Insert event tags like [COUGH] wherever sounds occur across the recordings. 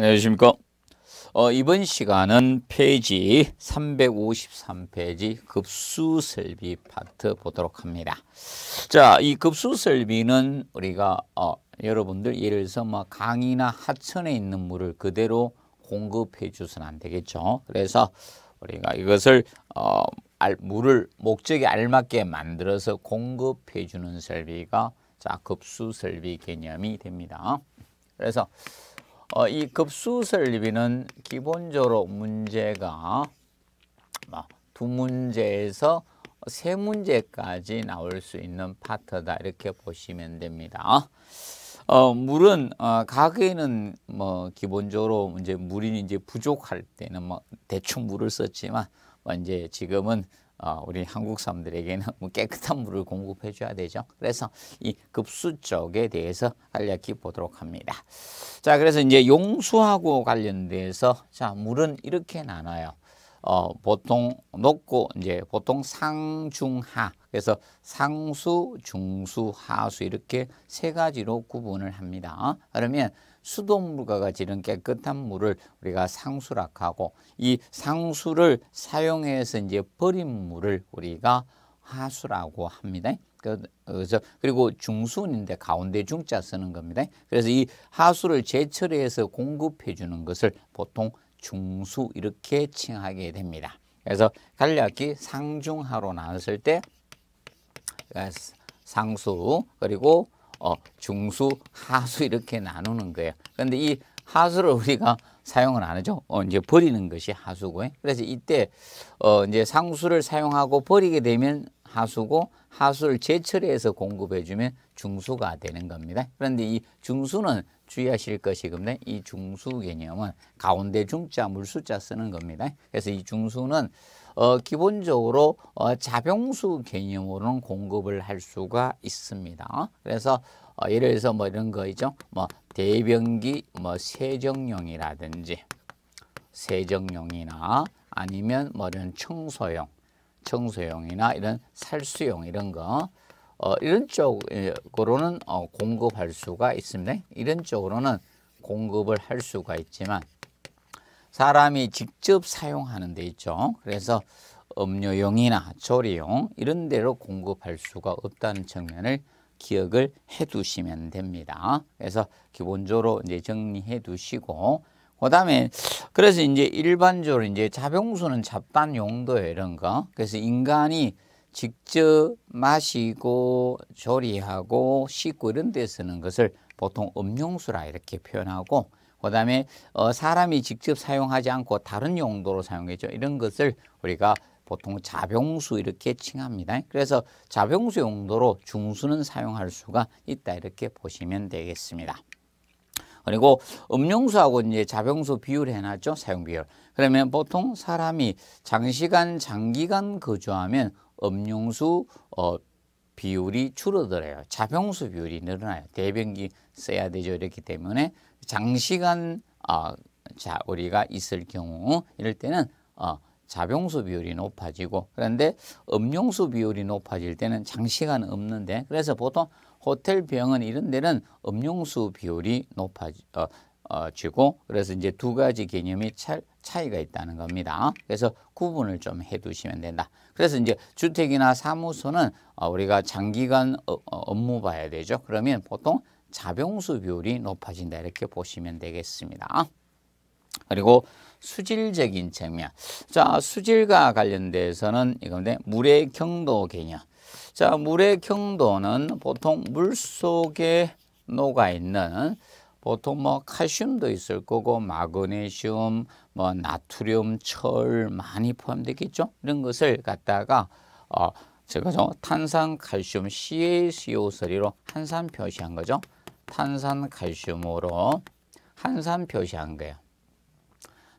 안녕하십니까 어, 이번 시간은 페이지 353페이지 급수설비 파트 보도록 합니다 자, 이 급수설비는 우리가 어, 여러분들 예를 들어서 뭐 강이나 하천에 있는 물을 그대로 공급해 주선 안 되겠죠 그래서 우리가 이것을 어, 알, 물을 목적에 알맞게 만들어서 공급해 주는 설비가 자 급수설비 개념이 됩니다 그래서 어, 이 급수 설비는 기본적으로 문제가 뭐 두 문제에서 세 문제까지 나올 수 있는 파트다 이렇게 보시면 됩니다. 어, 물은 어, 가게는 뭐 기본적으로 이제 물이 이제 부족할 때는 뭐 대충 물을 썼지만 뭐 이제 지금은 어, 우리 한국 사람들에게는 [LAUGHS] 뭐 깨끗한 물을 공급해 줘야 되죠. 그래서 이 급수 쪽에 대해서 알략히 보도록 합니다. 자, 그래서 이제 용수하고 관련돼서 자, 물은 이렇게 나눠요. 어, 보통 높고 이제 보통 상중하 그래서 상수, 중수, 하수 이렇게 세 가지로 구분을 합니다. 어? 그러면 수돗물과 같이 이런 깨끗한 물을 우리가 상수락하고 이 상수를 사용해서 이제 버린 물을 우리가 하수라고 합니다. 그래서 그리고 중수인데 가운데 중자 쓰는 겁니다. 그래서 이 하수를 제철해서 공급해 주는 것을 보통 중수 이렇게 칭하게 됩니다. 그래서 간략히 상중하로 나눴을 때 그러니까 상수 그리고 어, 중수, 하수 이렇게 나누는 거예요. 그런데 이 하수를 우리가 사용을 안 하죠. 어, 이제 버리는 것이 하수고. 그래서 이때 어, 이제 상수를 사용하고 버리게 되면 하수고 하수를 제철해서 공급해 주면 중수가 되는 겁니다. 그런데 이 중수는 주의하실 것이 근데 이 중수 개념은 가운데 중자 물수자 쓰는 겁니다. 그래서 이 중수는 어, 기본적으로 어, 자병수 개념으로는 공급을 할 수가 있습니다. 그래서 어, 예를 들어서 뭐 이런 거 있죠. 뭐 대변기 뭐 세정용이라든지 세정용이나 아니면 뭐 이런 청소용, 청소용이나 이런 살수용 이런 거 어, 이런 쪽으로는 어, 공급할 수가 있습니다. 이런 쪽으로는 공급을 할 수가 있지만 사람이 직접 사용하는 데 있죠. 그래서 음료용이나 조리용 이런 데로 공급할 수가 없다는 측면을 기억을 해 두시면 됩니다. 그래서 기본적으로 이제 정리해 두시고 그다음에 그래서 이제 일반적으로 이제 자병수는 잡단 용도에 이런 거. 그래서 인간이 직접 마시고 조리하고 씻고 이런 데 쓰는 것을 보통 음용수라 이렇게 표현하고 그 다음에 어, 사람이 직접 사용하지 않고 다른 용도로 사용했죠. 이런 것을 우리가 보통 자병수 이렇게 칭합니다. 그래서 자병수 용도로 중수는 사용할 수가 있다 이렇게 보시면 되겠습니다. 그리고 음용수하고 이제 자병수 비율 해놨죠. 사용 비율. 그러면 보통 사람이 장시간 장기간 거주하면 음용수 어, 비율이 줄어들어요. 자병수 비율이 늘어나요. 대변기 써야 되죠. 이렇기 때문에 장시간 어, 자, 우리가 있을 경우 이럴 때는 어, 자병수 비율이 높아지고 그런데 음용수 비율이 높아질 때는 장시간 없는데 그래서 보통 호텔 병원 이런 데는 음용수 비율이 높아지 어, 어, 지고 그래서 이제 두 가지 개념이 차, 차이가 있다는 겁니다. 그래서 구분을 좀 해두시면 된다. 그래서 이제 주택이나 사무소는 어, 우리가 장기간 어, 어 업무 봐야 되죠. 그러면 보통 자병수 비율이 높아진다 이렇게 보시면 되겠습니다. 그리고 수질적인 측면. 자, 수질과 관련돼서는 이건데 물의 경도 개념. 자, 물의 경도는 보통 물 속에 녹아 있는 보통 뭐 칼슘도 있을 거고 마그네슘, 뭐 나트륨, 철 많이 포함되겠죠. 이런 것을 갖다가 어 제가 저 탄산 칼슘 CaCO3로 한산 표시한 거죠. 탄산칼슘으로 한산 표시한 거예요.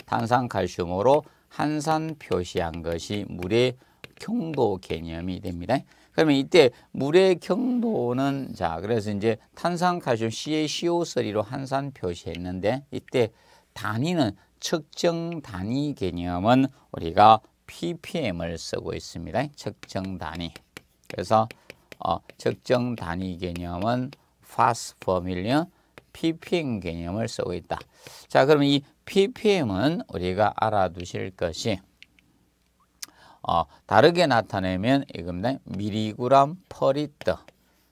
탄산칼슘으로 한산 표시한 것이 물의 경도 개념이 됩니다. 그러면 이때 물의 경도는 자 그래서 이제 탄산칼슘 CaCO3로 한산 표시했는데 이때 단위는 측정 단위 개념은 우리가 ppm을 쓰고 있습니다. 측정 단위. 그래서 어, 측정 단위 개념은 fast f a m i l i a ppm 개념을 쓰고 있다. 자, 그러이 ppm은 우리가 알아두실 것이 어, 다르게 나타내면 이겁니다. 미리그램 퍼 리터.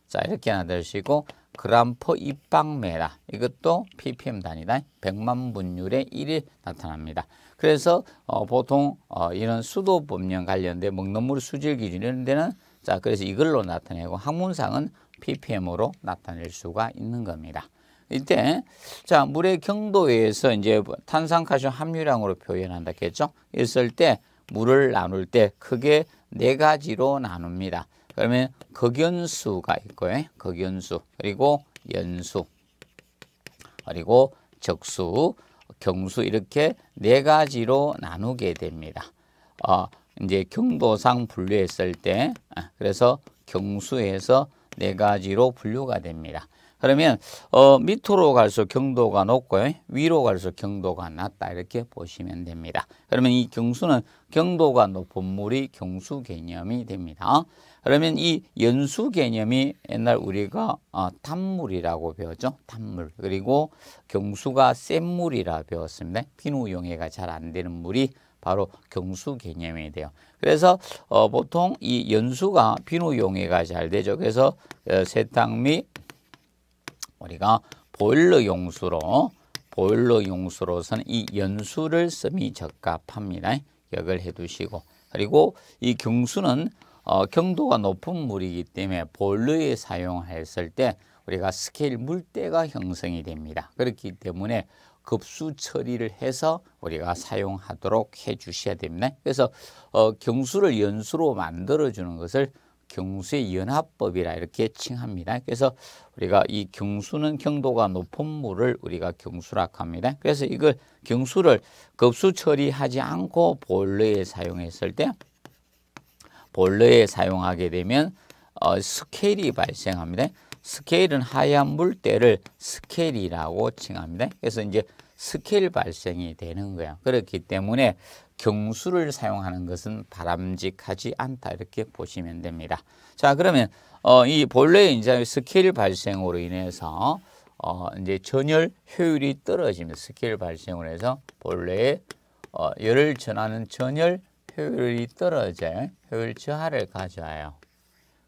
자, 이렇게 나타내시고 그램 퍼 입방매다. 이것도 ppm 단위다. 100만 분율의 1이 나타납니다. 그래서 어, 보통 어, 이런 수도 법령 관련된 먹는 물 수질 기준 이런 데는 자, 그래서 이걸로 나타내고 학문상은 ppm으로 나타낼 수가 있는 겁니다. 이때 자 물의 경도에서 이제 탄산카슘 함유량으로 표현한다겠죠. 있을 때 물을 나눌 때 크게 네 가지로 나눕니다. 그러면 극연수가 있고요. 극연수 그리고 연수 그리고 적수 경수 이렇게 네 가지로 나누게 됩니다. 어, 이제 경도상 분류했을 때 아, 그래서 경수에서 네 가지로 분류가 됩니다. 그러면 어, 밑으로 갈수록 경도가 높고 위로 갈수록 경도가 낮다 이렇게 보시면 됩니다. 그러면 이 경수는 경도가 높은 물이 경수 개념이 됩니다. 그러면 이 연수 개념이 옛날 우리가 어, 탄물이라고 배웠죠. 탄물 그리고 경수가 센 물이라 배웠습니다. 비누 용해가 잘 안 되는 물이 바로 경수 개념이 돼요. 그래서 어, 보통 이 연수가 비누용해가 잘 되죠. 그래서 어, 세탁 및 우리가 보일러 용수로 보일러 용수로서는 이 연수를 쓰이 적합합니다. 기억을 해두시고 그리고 이 경수는 어, 경도가 높은 물이기 때문에 보일러에 사용했을 때 우리가 스케일 물때가 형성이 됩니다. 그렇기 때문에 급수 처리를 해서 우리가 사용하도록 해 주셔야 됩니다. 그래서 어, 경수를 연수로 만들어주는 것을 경수의 연합법이라 이렇게 칭합니다. 그래서 우리가 이 경수는 경도가 높은 물을 우리가 경수라 합니다. 그래서 이걸 경수를 급수 처리하지 않고 본래에 사용했을 때 본래에 사용하게 되면 어, 스케일이 발생합니다. 스케일은 하얀 물때를 스케일이라고 칭합니다. 그래서 이제 스케일 발생이 되는 거야. 그렇기 때문에 경수를 사용하는 것은 바람직하지 않다 이렇게 보시면 됩니다. 자 그러면 어, 이 본래 이제 스케일 발생으로 인해서 어, 이제 전열 효율이 떨어지면 스케일 발생으로 해서 본래 어, 열을 전하는 전열 효율이 떨어져 효율 저하를 가져와요.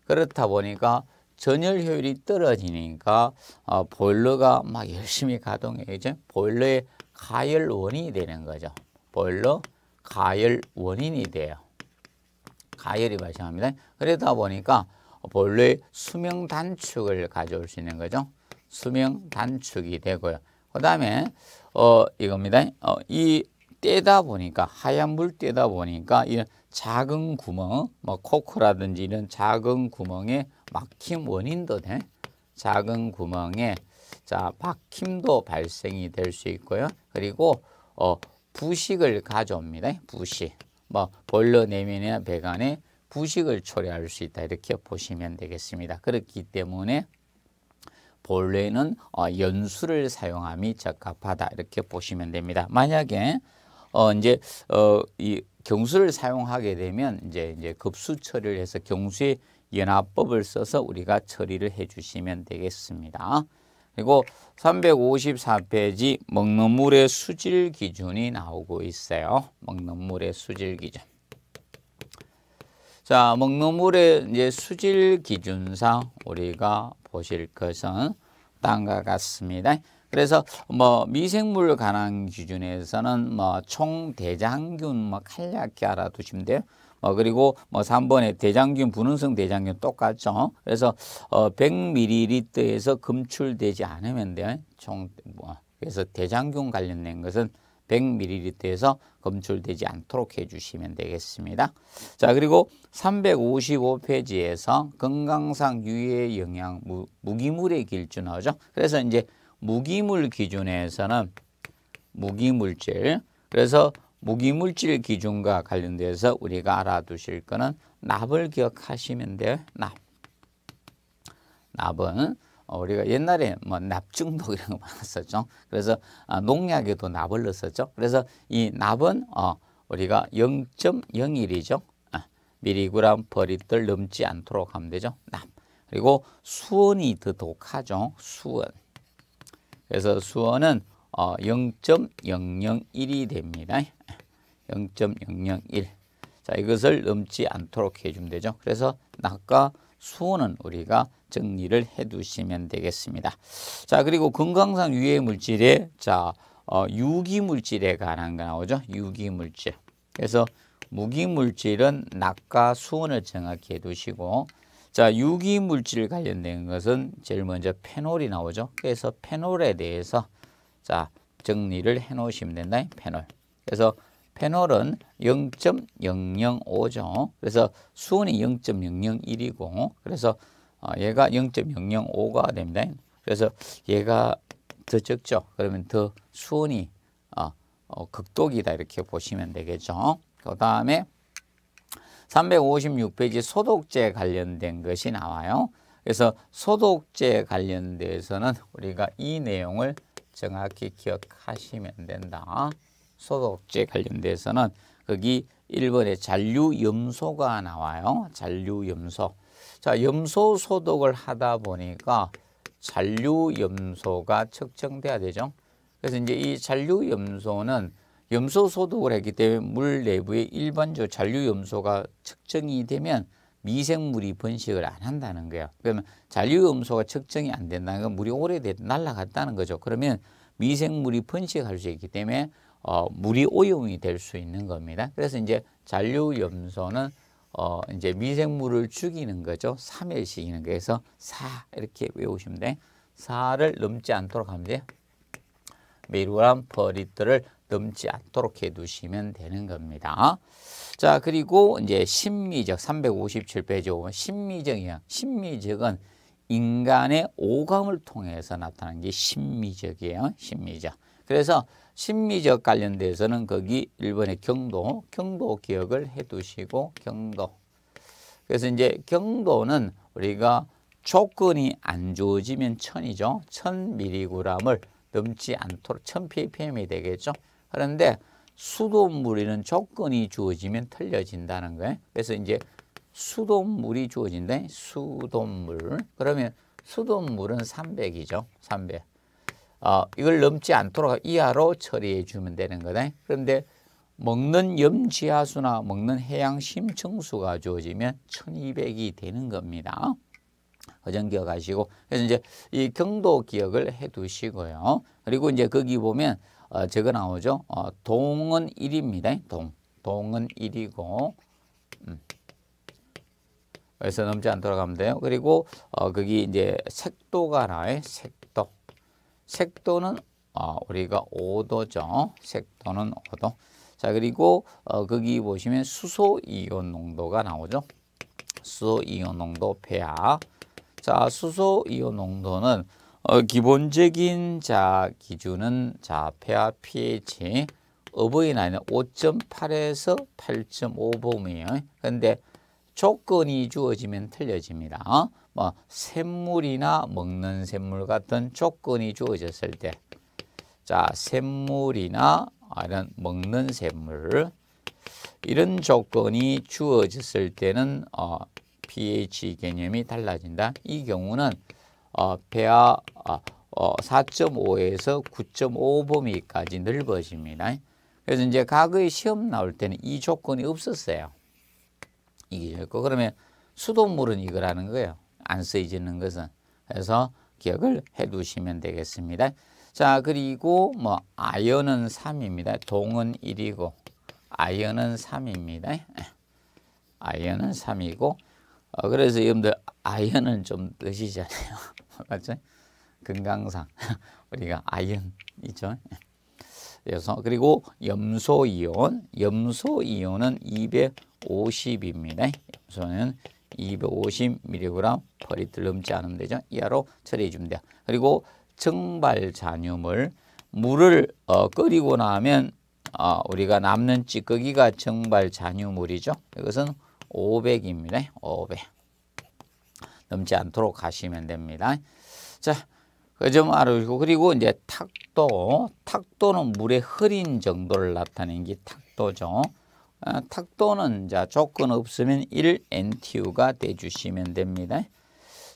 그렇다 보니까 전열 효율이 떨어지니까 어, 보일러가 막 열심히 가동해 이제 보일러의 가열 원인이 되는 거죠. 보일러 가열 원인이 돼요. 가열이 발생합니다. 그러다 보니까 보일러의 수명 단축을 가져올 수 있는 거죠. 수명 단축이 되고요. 그 다음에 어 이겁니다. 어, 이 떼다 보니까 하얀 물 떼다 보니까 이런 작은 구멍, 뭐 코크라든지 이런 작은 구멍에 막힘 원인도네. 작은 구멍에 자 박힘도 발생이 될 수 있고요. 그리고 어, 부식을 가져옵니다. 부식. 뭐 벌러 내면이나 배관에 부식을 초래할 수 있다 이렇게 보시면 되겠습니다. 그렇기 때문에 본래는 어, 연수를 사용함이 적합하다 이렇게 보시면 됩니다. 만약에 어 이제 어 이 경수를 사용하게 되면 이제 이제 급수 처리를 해서 경수의 연합법을 써서 우리가 처리를 해 주시면 되겠습니다. 그리고 354페이지 먹는 물의 수질 기준이 나오고 있어요. 먹는 물의 수질 기준. 자, 먹는 물의 이제 수질 기준상 우리가 보실 것은 다과 같습니다. 그래서 뭐 미생물 가난 기준에서는 뭐 총대장균 뭐 간략히 알아두시면 돼요. 뭐 그리고 뭐 3번에 대장균, 분홍성 대장균 똑같죠. 그래서 어, 100ml에서 검출되지 않으면 돼요. 총, 뭐, 그래서 대장균 관련된 것은 100ml에서 검출되지 않도록 해주시면 되겠습니다. 자, 그리고 355페이지에서 건강상 유해 영양 무, 기물의 길준하죠. 그래서 이제 무기물 기준에서는 무기물질 그래서 무기물질 기준과 관련돼서 우리가 알아두실 거는 납을 기억하시면 돼요. 납. 납은 어, 우리가 옛날에 뭐 납중독 이런 거 많았었죠. 그래서 아, 농약에도 납을 넣었었죠. 그래서 이 납은 어, 우리가 0.01이죠. 미리그램 p 리터 넘지 않도록 하면 되죠. 납. 그리고 수원이 더 독하죠. 수원. 그래서 수원은 0.001이 어, 됩니다. 0.001. 자, 이것을 넘지 않도록 해주면 되죠. 그래서 낙과 수원은 우리가 정리를 해두시면 되겠습니다. 자, 그리고 건강상 유해 물질에 자 어, 유기물질에 관한 거 나오죠. 유기물질. 그래서 무기물질은 낙과 수원을 정확히 해두시고 자, 유기물질 관련된 것은 제일 먼저 페놀이 나오죠. 그래서 페놀에 대해서 자, 정리를 해 놓으시면 된다. 페놀. 그래서 페놀은 0.005죠. 그래서 수온이 0.001이고 그래서 어, 얘가 0.005가 됩니다. 그래서 얘가 더 적죠. 그러면 더 수온이 어, 어, 극독이다 이렇게 보시면 되겠죠. 그 다음에 356페이지 소독제 관련된 것이 나와요. 그래서 소독제 관련돼서는 우리가 이 내용을 정확히 기억하시면 된다. 소독제 관련돼서는 거기 1번에 잔류염소가 나와요. 잔류염소. 자, 염소 소독을 하다 보니까 잔류염소가 측정돼야 되죠. 그래서 이제 이 잔류염소는 염소 소독을 했기 때문에 물 내부의 일반조 잔류 염소가 측정이 되면 미생물이 번식을 안 한다는 거예요. 그러면 잔류 염소가 측정이 안 된다는 건 물이 오래됐 날라갔다는 거죠. 그러면 미생물이 번식할 수 있기 때문에 어, 물이 오염이 될 수 있는 겁니다. 그래서 이제 잔류 염소는 어, 이제 미생물을 죽이는 거죠. 3일씩이는 그래서 4 이렇게 외우시면 돼. 4를 넘지 않도록 하면 돼요. 미그램 퍼 리터를 넘지 않도록 해두시면 되는 겁니다. 자 그리고 이제 심미적 357페이지 보면 심미적이야. 심미적은 인간의 오감을 통해서 나타나게 심미적이에요. 심미적. 그래서 심미적 관련돼서는 거기 일본의 경도, 경도 기억을 해두시고 경도. 그래서 이제 경도는 우리가 조건이 안 좋아지면 천이죠. 천 미리그램을 넘지 않도록 천 ppm이 되겠죠. 그런데 수돗물에는 조건이 주어지면 틀려진다는 거예요. 그래서 이제 수돗물이 주어진다. 수돗물. 그러면 수돗물은 300이죠. 300. 어, 이걸 넘지 않도록 이하로 처리해 주면 되는 거다. 그런데 먹는 염지하수나 먹는 해양 심층수가 주어지면 1200이 되는 겁니다. 어전 기억하시고 그래서 이제 이 경도 기억을 해 두시고요. 그리고 이제 거기 보면 어, 저거 나오죠. 어, 동은 1입니다. 동. 동은 1이고 음. 그래서 넘지 않도록 하면 돼요. 그리고 어, 거기 이제 색도가 나와요. 색도. 색도는 어, 우리가 5도죠. 색도는 5도. 자 그리고 어, 거기 보시면 수소 이온 농도가 나오죠. 수소 이온 농도 배합. 자 수소 이온 농도는 어, 기본적인 자 기준은 자 폐하 pH 어버이날은 5.8에서 8.5범이에요. 근데 조건이 주어지면 틀려집니다. 어? 뭐 샘물이나 먹는 샘물 같은 조건이 주어졌을 때, 자 샘물이나 이런 먹는 샘물 이런 조건이 주어졌을 때는 어, pH 개념이 달라진다. 이 경우는 어, 폐하 어, 4.5에서 어, 9.5범위까지 넓어집니다. 그래서 이제 과거의 시험 나올 때는 이 조건이 없었어요. 이게 있고 그러면 수돗물은 이거라는 거예요. 안 쓰이지는 것은. 그래서 기억을 해두시면 되겠습니다. 자 그리고 뭐 아연은 3입니다. 동은 1이고 아연은 3입니다. 아연은 3이고 어, 그래서 여러분들 아연은 좀 드시잖아요. 맞죠? 금강상 [LAUGHS] 우리가 아연 있죠. 그래서 그리고 염소 이온, 염소 이온은 250입니다. 염소는 250mg per 넘지 않으면 되죠. 이하로 처리해 주면 돼요. 그리고 증발 잔유물 물을 어, 끓이고 나면 어, 우리가 남는 찌꺼기가 증발 잔유물이죠. 이것은 500입니다. 500. 넘지 않도록 하시면 됩니다. 자, 그점 알아주시고 그리고 이제 탁도, 탁도는 물의 흐린 정도를 나타내게 탁도죠. 아, 탁도는 자 조건 없으면 1NTU가 돼주시면 됩니다.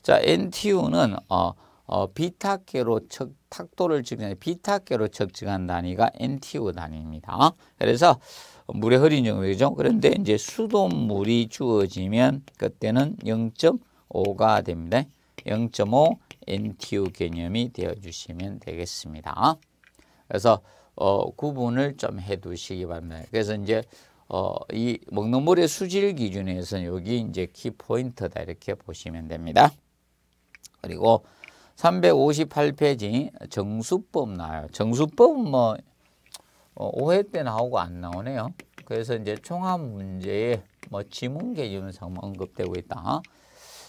자, NTU는 어, 어, 비탁계로 측, 탁도를 측정해 비탁계로 측정한 단위가 NTU 단위입니다. 그래서 물의 흐린 정도죠. 그런데 이제 수돗물이 주어지면 그때는 0. 5가 됩니다. 0.5 NTU 개념이 되어주시면 되겠습니다. 그래서 어, 구분을 좀 해두시기 바랍니다. 그래서 이제 어, 이 먹는물의 수질 기준에서 여기 이제 키 포인트다 이렇게 보시면 됩니다. 그리고 358페이지 정수법 나와요. 정수법은 뭐 어, 5회 때 나오고 안 나오네요. 그래서 이제 종합 문제에 뭐 지문 개념상 뭐 언급되고 있다.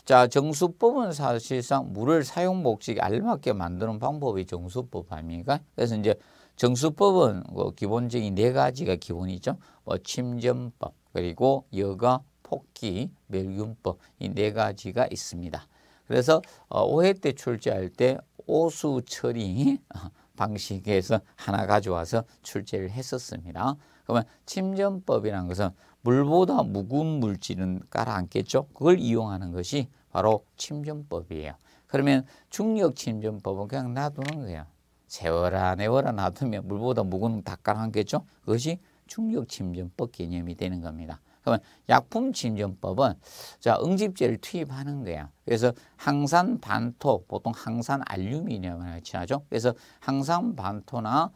자, 정수법은 사실상 물을 사용 목적에 알맞게 만드는 방법이 정수법 아닙니까? 그래서 이제 정수법은 뭐 기본적인 네 가지가 기본이죠. 뭐 침전법, 그리고 여가, 폭기, 멸균법 이 네 가지가 있습니다. 그래서 어, 오해 때 출제할 때 오수 처리 [LAUGHS] 방식에서 하나 가져와서 출제를 했었습니다. 그러면 침전법이라는 것은 물보다 묵은 물질은 깔아앉겠죠. 그걸 이용하는 것이 바로 침전법이에요. 그러면 중력 침전법은 그냥 놔두는 거예요. 세워라 내워라 놔두면 물보다 무거다 깔아앉겠죠. 그것이 중력 침전법 개념이 되는 겁니다. 그러면 약품 침전법은 자 응집제를 투입하는 거야. 그래서 항산 반토 보통 항산 알루미늄을 칠하죠. 그래서 항산 반토나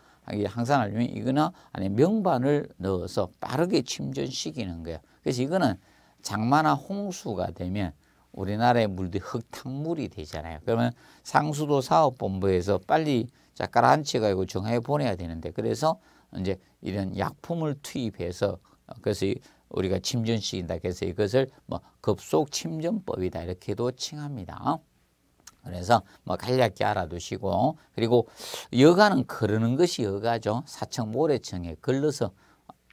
항산화륨 이거나 아니 면 명반을 넣어서 빠르게 침전시키는 거예요. 그래서 이거는 장마나 홍수가 되면 우리나라의 물들이 흙탕물이 되잖아요. 그러면 상수도 사업본부에서 빨리 자 가라앉혀가지고 정해 보내야 되는데 그래서 이제 이런 약품을 투입해서 그래서 우리가 침전시킨다 그래서 이것을 뭐 급속 침전법이다 이렇게도 칭합니다. 그래서 뭐 간략히 알아두시고 그리고 여가는 걸르는 것이 여가죠. 사청 모래청에 걸러서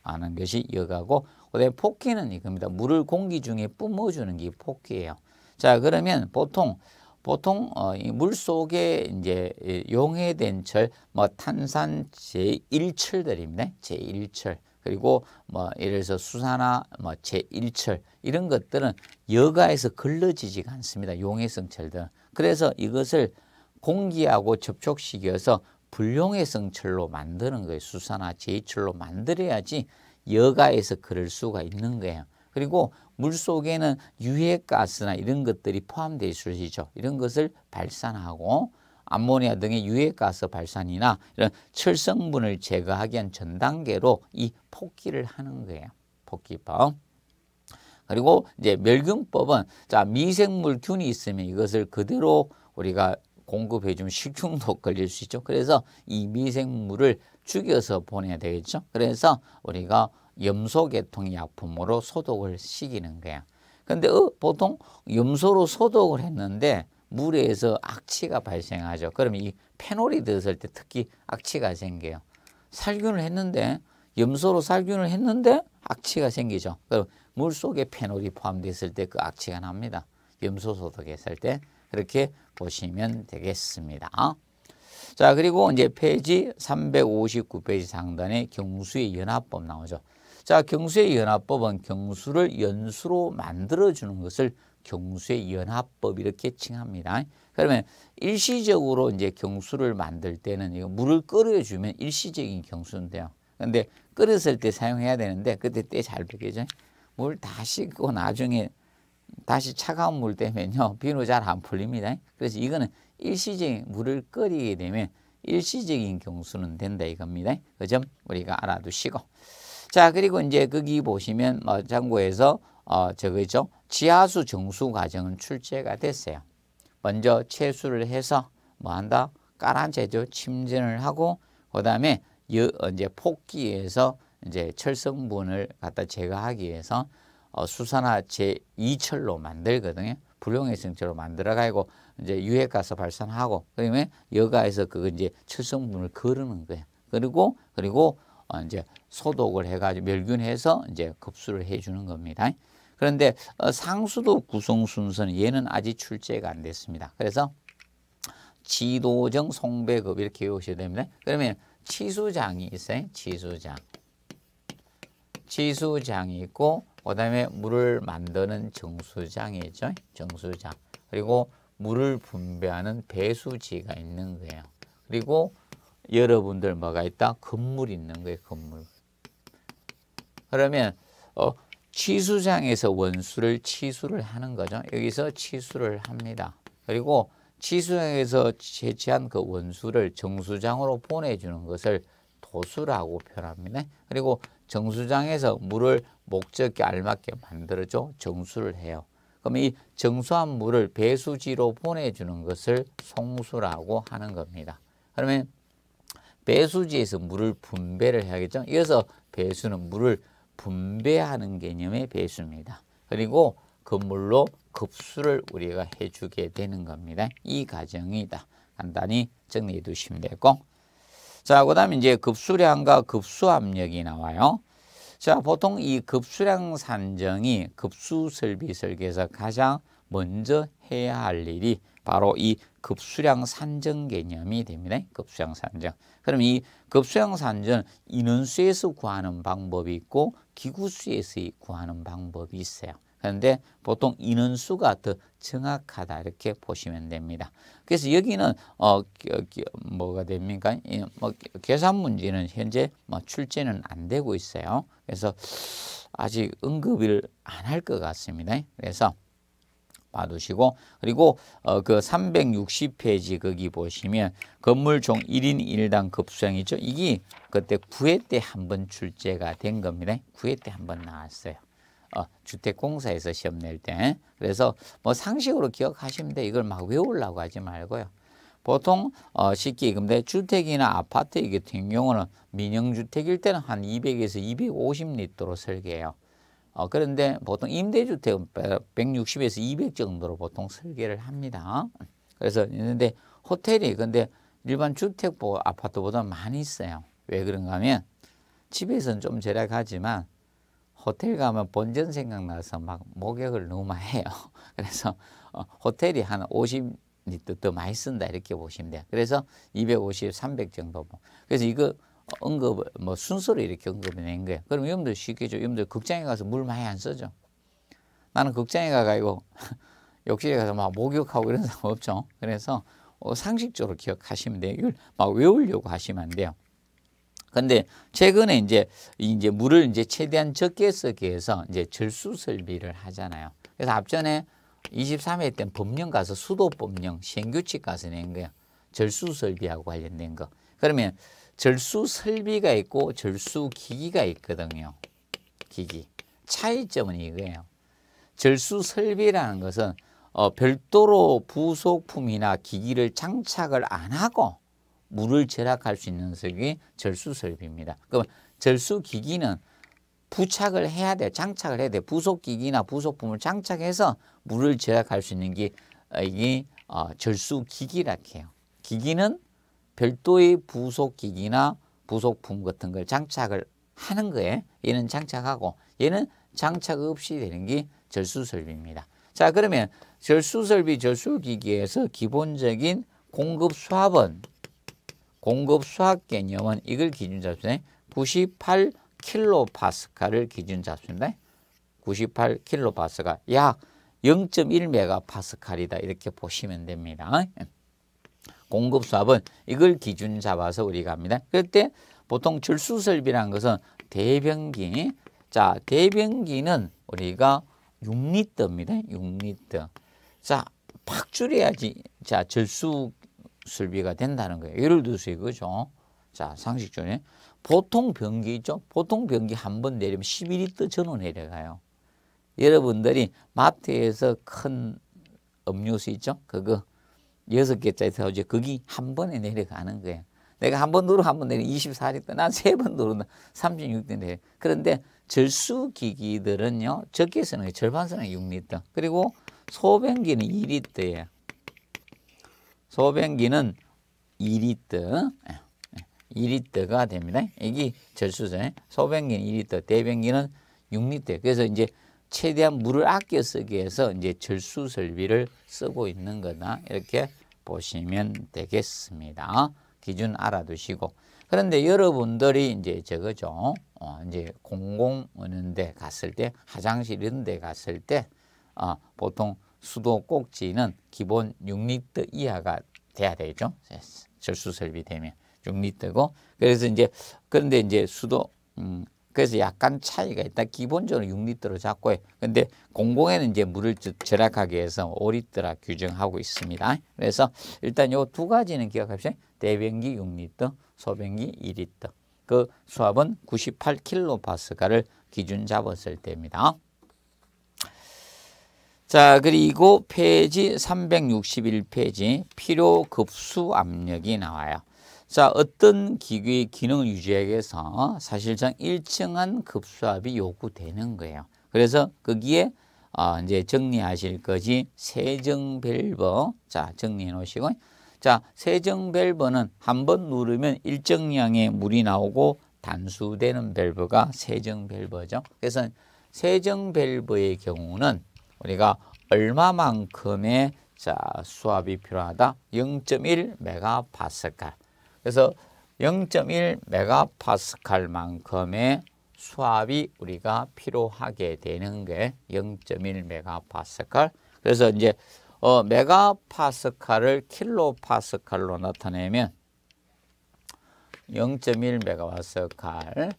아는 것이 여가고 그다음에 폭기는 이겁니다. 물을 공기 중에 뿜어주는 게 폭기예요. 자 그러면 보통 보통 어, 이물 속에 이제 용해된 철, 뭐 탄산 제1철들입니다. 제1철 그리고 뭐 예를 들어서 수산화 뭐 제1철 이런 것들은 여가에서 걸러지지가 않습니다. 용해성 철들 그래서 이것을 공기하고 접촉시켜서 불용의성 철로 만드는 거예요. 수산화 제철로 만들어야지 여가에서 그럴 수가 있는 거예요. 그리고 물 속에는 유해가스나 이런 것들이 포함되어 있으시죠. 이런 것을 발산하고 암모니아 등의 유해가스 발산이나 이런 철성분을 제거하기 위한 전 단계로 이 폭기를 하는 거예요. 폭기법. 그리고 이제 멸균법은 자 미생물균이 있으면 이것을 그대로 우리가 공급해 주면 식중독 걸릴 수 있죠. 그래서 이 미생물을 죽여서 보내야 되겠죠. 그래서 우리가 염소계통의 약품으로 소독을 시키는 거야. 근데 어, 보통 염소로 소독을 했는데 물에서 악취가 발생하죠. 그러면 이 페놀이 들었을 때 특히 악취가 생겨요. 살균을 했는데 염소로 살균을 했는데 악취가 생기죠. 그럼 물속에 페놀이 포함됐을때 그 악취가 납니다. 염소 소독했을 때 그렇게 보시면 되겠습니다. 자 그리고 이제 페이지 359페이지 상단에 경수의 연합법 나오죠. 자 경수의 연합법은 경수를 연수로 만들어주는 것을 경수의 연합법 이렇게 칭합니다. 그러면 일시적으로 이제 경수를 만들 때는 이거 물을 끓여주면 일시적인 경수인데요. 근데 끓였을 때 사용해야 되는데 그때 때 잘 되겠죠. 물 다시 그 나중에 다시 차가운 물 때문에요. [LAUGHS] 비누 잘 안 풀립니다. 그래서 이거는 일시적인 물을 끓이게 되면 일시적인 경수는 된다 이겁니다. 그 점 우리가 알아두시고. 자, 그리고 이제 거기 보시면 뭐 장고에서 어, 저거죠. 지하수 정수 과정은 출제가 됐어요. 먼저 채수를 해서 뭐 한다? 깔아채죠 침전을 하고 그다음에 여, 이제 폭기에서 이제 철성분을 갖다 제거하기 위해서 어, 수산화 제2철로 만들거든요. 불용해성체로 만들어가고 이제 유해가스 발산하고 그다음에 여가에서 그거 이제 철성분을 거르는 거예요. 그리고 그리고 어, 이제 소독을 해가지고 멸균해서 이제 급수를 해주는 겁니다. 그런데 어, 상수도 구성 순서는 얘는 아직 출제가 안 됐습니다. 그래서 지도정 송배급 이렇게 외우셔야 됩니다. 그러면 치수장이 있어요. 치수장. 지수장이 있고 그다음에 물을 만드는 정수장이죠. 정수장. 그리고 물을 분배하는 배수지가 있는 거예요. 그리고 여러분들 뭐가 있다? 건물 있는 거예요. 건물. 그러면 어, 치수장에서 원수를 치수를 하는 거죠. 여기서 치수를 합니다. 그리고 치수장에서 채취한 그 원수를 정수장으로 보내주는 것을 도수라고 표현합니다. 그리고 정수장에서 물을 목적에 알맞게 만들어줘 정수를 해요. 그럼 이 정수한 물을 배수지로 보내주는 것을 송수라고 하는 겁니다. 그러면 배수지에서 물을 분배를 해야겠죠. 이어서 배수는 물을 분배하는 개념의 배수입니다. 그리고 그 물로 급수를 우리가 해주게 되는 겁니다. 이 과정이다. 간단히 정리해 두시면 되고 자, 그 다음에 이제 급수량과 급수압력이 나와요. 자, 보통 이 급수량 산정이 급수 설비 설계에서 가장 먼저 해야 할 일이 바로 이 급수량 산정 개념이 됩니다. 급수량 산정. 그럼 이 급수량 산정 인원수에서 구하는 방법이 있고 기구수에서 구하는 방법이 있어요. 그런데 보통 인원수가 더 정확하다 이렇게 보시면 됩니다. 그래서 여기는 어 뭐가 됩니까? 뭐 계산 문제는 현재 뭐 출제는 안 되고 있어요. 그래서 아직 언급을 안 할 것 같습니다. 그래서 봐두시고 그리고 어, 그 360페이지 거기 보시면 건물 종 1인 1당 급수형이죠. 이게 그때 9회 때 한 번 출제가 된 겁니다. 9회 때 한 번 나왔어요. 어, 주택공사에서 시험 낼 때. 그래서 뭐 상식으로 기억하시면 돼. 이걸 막 외우려고 하지 말고요. 보통 어, 쉽게 근데 주택이나 아파트 같은 경우는 민영주택일 때는 한 200에서 250리터로 설계해요. 어, 그런데 보통 임대주택은 160에서 200 정도로 보통 설계를 합니다. 그래서 있는데 호텔이 근데 일반 주택 뭐 아파트보다 많이 있어요. 왜 그런가 하면 집에서는 좀 절약하지만 호텔 가면 본전 생각나서 막 목욕을 너무 많이 해요. [LAUGHS] 그래서 어, 호텔이 한 50리터 더 많이 쓴다 이렇게 보시면 돼요. 그래서 250, 300 정도. 뭐. 그래서 이거 언급을 뭐 순서로 이렇게 언급을 낸 거예요. 그럼 여러분들 쉽게 죠 여러분들 극장에 가서 물 많이 안써죠 나는 극장에 가가지고 [LAUGHS] 욕실에 가서 막 목욕하고 이런 사람 없죠. 그래서 어, 상식적으로 기억하시면 돼요. 이걸 막 외우려고 하시면 안 돼요. 근데 최근에 이제 이제 물을 이제 최대한 적게 쓰기 위해서 이제 절수 설비를 하잖아요. 그래서 앞전에 23회 때 법령 가서 수도 법령 시행 규칙 가서 낸거예요 절수 설비하고 관련된 거. 그러면 절수 설비가 있고 절수 기기가 있거든요. 기기. 차이점은 이거예요. 절수 설비라는 것은 어, 별도로 부속품이나 기기를 장착을 안 하고 물을 절약할 수 있는 설비 절수 설비입니다. 그럼 절수 기기는 부착을 해야 돼, 장착을 해야 돼. 부속 기기나 부속품을 장착해서 물을 절약할 수 있는 게 어, 이게 어, 절수 기기라 해요. 기기는 별도의 부속 기기나 부속품 같은 걸 장착을 하는 거예요. 얘는 장착하고 얘는 장착 없이 되는 게 절수 설비입니다. 자 그러면 절수 설비 절수 기기에서 기본적인 공급 수합은 공급 수학 개념은 이걸 기준 잡수네. 98 킬로파스칼을 기준 잡수입니다. 98 킬로파스칼 약 0.1메가파스칼이다 이렇게 보시면 됩니다. 공급 수압은 이걸 기준 잡아서 우리가 합니다. 그때 보통 절수 설비라는 것은 대변기 자 대변기는 우리가 6리터입니다. 6리터 자팍 줄여야지 자 절수 술비가 된다는 거예요. 예를 들어서 이거죠. 자, 상식적인 보통 변기 있죠? 보통 변기 한 번 내리면 11리터 전후 내려가요. 여러분들이 마트에서 큰 음료수 있죠? 그거 여 개짜리 사오죠. 거기 한 번에 내려가는 거예요. 내가 한 번누르한번 내려 24리터, 난 세 번 누르면 36리터 내려. 그런데 절수 기기들은요, 적게 쓰는 게 절반 쓰는 게 6리터. 그리고 소변기는 2리터예요. 소변기는 2리터 2리터가 예, 예, 됩니다. 이게 절수죠. 소변기는 2리터, 대변기는 6리터. 그래서 이제 최대한 물을 아껴 쓰기 위해서 이제 절수 설비를 쓰고 있는 거다. 이렇게 보시면 되겠습니다. 기준 알아두시고. 그런데 여러분들이 이제 저거죠. 어, 이제 공공 오는데 갔을 때, 화장실 이런 데 갔을 때, 어, 보통 수도 꼭지는 기본 6리터 이하가 돼야 되죠 절수 설비되면 6리터고 그래서 이제 그런데 이제 수도 음 그래서 약간 차이가 있다. 기본적으로 6리터로 잡고 해. 근데 공공에는 이제 물을 절약하기 위해서 5리터라 규정하고 있습니다. 그래서 일단 요 두 가지는 기억합시다. 대변기 6리터, 소변기 2리터. 그 수압은 98킬로파스칼을 기준 잡았을 때입니다. 자 그리고 페이지 361페이지 필요급수 압력이 나와요. 자 어떤 기기의 기능을 유지하기 위해서 사실상 일정한 급수압이 요구되는 거예요. 그래서 거기에 어, 이제 정리하실 거지 세정 밸브 자 정리해 놓으시고 자 세정 밸브는 한 번 누르면 일정량의 물이 나오고 단수되는 밸브가 세정 밸브죠. 그래서 세정 밸브의 경우는 우리가 얼마만큼의 자, 수압이 필요하다? 0.1 메가파스칼. 그래서 0.1 메가파스칼만큼의 수압이 우리가 필요하게 되는 게 0.1 메가파스칼. 그래서 이제 어, 메가파스칼을 킬로파스칼로 나타내면 0.1 메가파스칼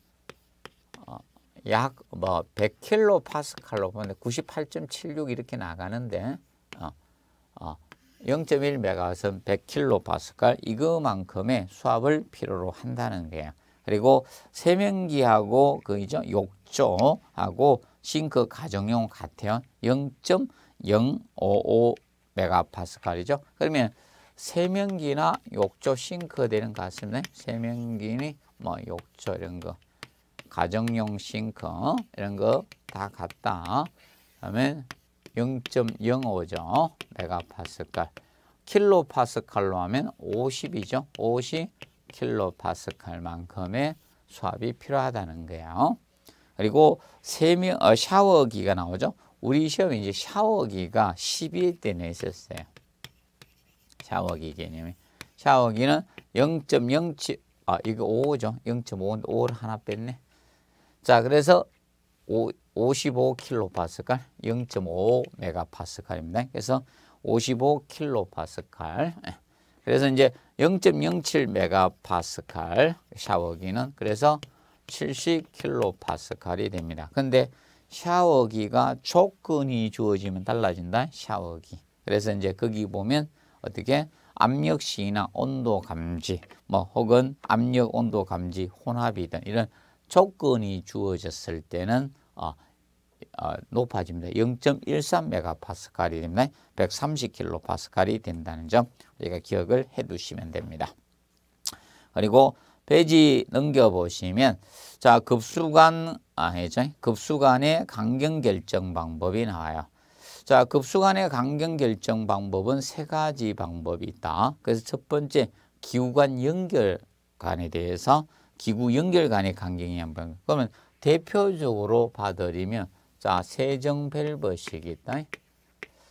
약뭐 100킬로 파스칼로 보면 98.76 이렇게 나가는데 어, 어, 0.1메가와트 100킬로 파스칼 이거만큼의 수압을 필요로 한다는 거예요. 그리고 세면기하고 그이죠 욕조하고 싱크 가정용 같아요. 0.055 메가파스칼이죠. 그러면 세면기나 욕조 싱크 되는 것 같습니다. 세면기니 뭐 욕조 이런 거 가정용 싱크 이런 거 다 같다. 그다음 0.05죠. 메가파스칼. 킬로파스칼로 하면 50이죠. 50 킬로파스칼만큼의 수압이 필요하다는 거예요. 그리고 세미 어, 샤워기가 나오죠. 우리 시험에 이제 샤워기가 12일 때 내있었어요. 샤워기 개념이. 샤워기는 0.07, 아, 이거 5죠. 0.5, 5를 하나 뺐네. 자, 그래서 55kPa, 0 5파스칼입니다 그래서 5 5파스칼 예. 그래서 이제 0 0 7파스칼 샤워기는 그래서 7 0파스칼이 됩니다. 근데 샤워기가 조건이 주어지면 달라진다. 샤워기. 그래서 이제 거기 보면 어떻게 압력 시나 온도 감지, 뭐 혹은 압력 온도 감지 혼합이든 이런 조건이 주어졌을 때는 아, 아, 높아집니다. 0.13메가파스칼이 됩니다. 130킬로파스칼이 된다는 점 우리가 기억을 해두시면 됩니다. 그리고 페지 넘겨보시면 자 급수관 아니죠 급수관의 강경 결정 방법이 나와요. 자 급수관의 강경 결정 방법은 세 가지 방법이 있다. 그래서 첫 번째 기후관 연결관에 대해서 기구 연결 간의 강경이 한 번. 그러면 대표적으로 봐드리면 자 세정 벨벳식이 있다.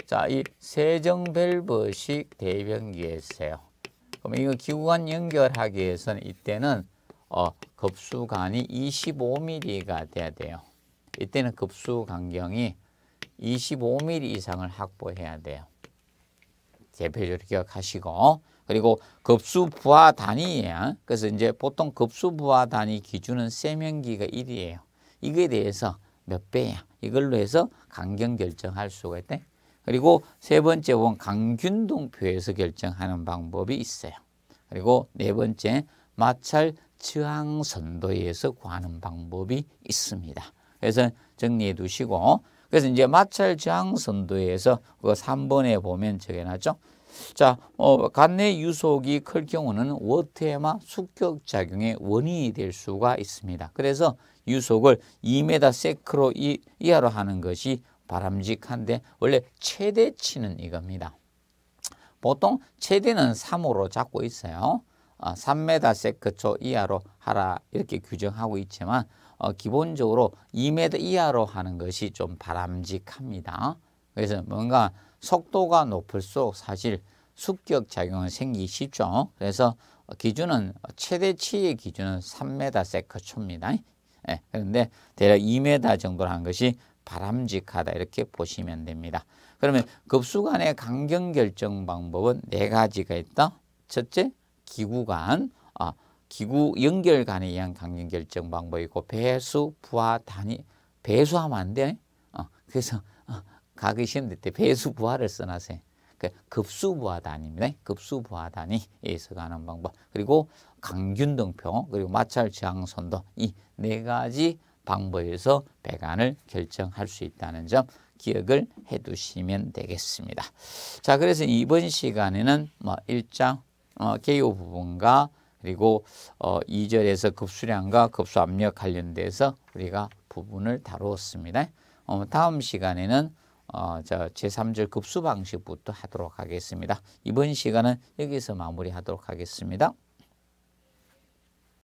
자이 세정 벨벳식 대변기에 있어요. 그럼 이거 기구간 연결하기 위해서는 이때는 어, 급수간이 25mm가 돼야 돼요. 이때는 급수 간경이 25mm 이상을 확보해야 돼요. 대표적으로 기억하시고 그리고 급수 부하 단위예요. 그래서 이제 보통 급수 부하 단위 기준은 세면기가 1이에요. 이거에 대해서 몇 배야. 이걸로 해서 강경 결정할 수가 있대. 그리고 세 번째 원 강균동표에서 결정하는 방법이 있어요. 그리고 네 번째 마찰 측항 선도에서 구하는 방법이 있습니다. 그래서 정리해 두시고 그래서 이제 마찰 저항 선도에서 그 3번에 보면 적어놨죠. 자, 어, 간내 유속이 클 경우는 워테마 숙격작용의 원인이 될 수가 있습니다. 그래서 유속을 2m 세크로 이, 이하로 하는 것이 바람직한데 원래 최대치는 이겁니다. 보통 최대는 3으로 잡고 있어요. 어, 아, 3m 세크초 이하로 하라 이렇게 규정하고 있지만 어, 기본적으로 2m 이하로 하는 것이 좀 바람직합니다. 그래서 뭔가 속도가 높을수록 사실 습격 작용은 생기기 쉽죠. 그래서 기준은 최대치의 기준은 3m 세컨초입니다. 예, 그런데 대략 2m 정도로 한 것이 바람직하다 이렇게 보시면 됩니다. 그러면 급수간의 강경 결정 방법은 네 가지가 있다. 첫째, 기구간, 아, 기구 연결간에 의한 강경 결정 방법이고 배수, 부하, 단위, 배수하면 안 돼. 어, 그래서 가기 시험대 배수 부하를 써놨어요. 그러니까 급수 부하단입니다. 급수 부하단이 예서가는 방법. 그리고 강균등표 그리고 마찰 저항 선도 이 네 가지 방법에서 배관을 결정할 수 있다는 점 기억을 해 두시면 되겠습니다. 자, 그래서 이번 시간에는 뭐 1장 어, 개요 부분과 그리고 어, 2절에서 급수량과 급수 압력 관련돼서 우리가 부분을 다루었습니다. 어, 다음 시간에는 어, 제3절 급수 방식부터 하도록 하겠습니다. 이번 시간은 여기서 마무리하도록 하겠습니다.